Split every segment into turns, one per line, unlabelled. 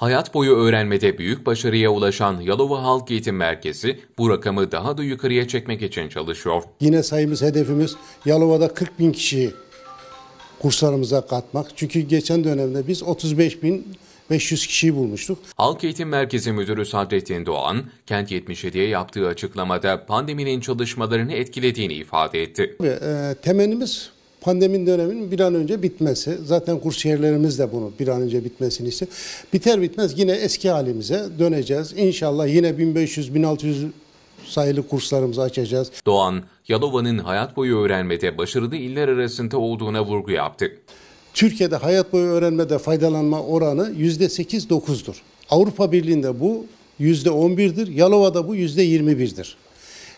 Hayat boyu öğrenmede büyük başarıya ulaşan Yalova Halk Eğitim Merkezi bu rakamı daha da yukarıya çekmek için çalışıyor.
Yine sayımız hedefimiz Yalova'da 40 bin kişiyi kurslarımıza katmak. Çünkü geçen dönemde biz 35 bin 500 kişiyi bulmuştuk.
Halk Eğitim Merkezi Müdürü Sadrettin Doğan, Kent 77'ye yaptığı açıklamada pandeminin çalışmalarını etkilediğini ifade etti.
Ve, temennimiz pandemin döneminin bir an önce bitmesi. Zaten kursiyerlerimiz de bunu bir an önce bitmesini istiyor. Biter bitmez yine eski halimize döneceğiz. İnşallah yine 1500-1600 sayılı kurslarımızı açacağız.
Doğan, Yalova'nın hayat boyu öğrenmede başarılı iller arasında olduğuna vurgu yaptı.
Türkiye'de hayat boyu öğrenmede faydalanma oranı %8-9'dur. Avrupa Birliği'nde bu %11'dir, Yalova'da bu %21'dir.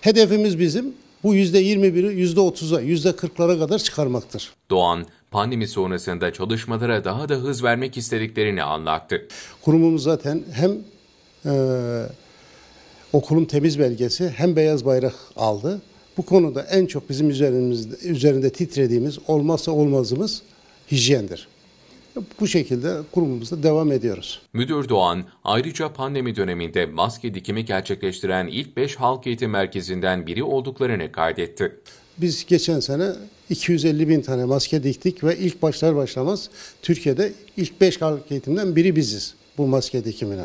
Hedefimiz bizim bu %21'i %30'a, %40'lara kadar çıkarmaktır.
Doğan, pandemi sonrasında çalışmalara daha da hız vermek istediklerini anlattı.
Kurumumuz zaten hem e, okulum temiz belgesi hem beyaz bayrak aldı. Bu konuda en çok bizim üzerimizde, üzerinde titrediğimiz olmazsa olmazımız hijyendir. Bu şekilde kurumumuzda devam ediyoruz.
Müdür Doğan ayrıca pandemi döneminde maske dikimi gerçekleştiren ilk 5 halk eğitim merkezinden biri olduklarını kaydetti.
Biz geçen sene 250 bin tane maske diktik ve ilk başlar başlamaz Türkiye'de ilk 5 halk eğitimden biri biziz bu maske dikimine.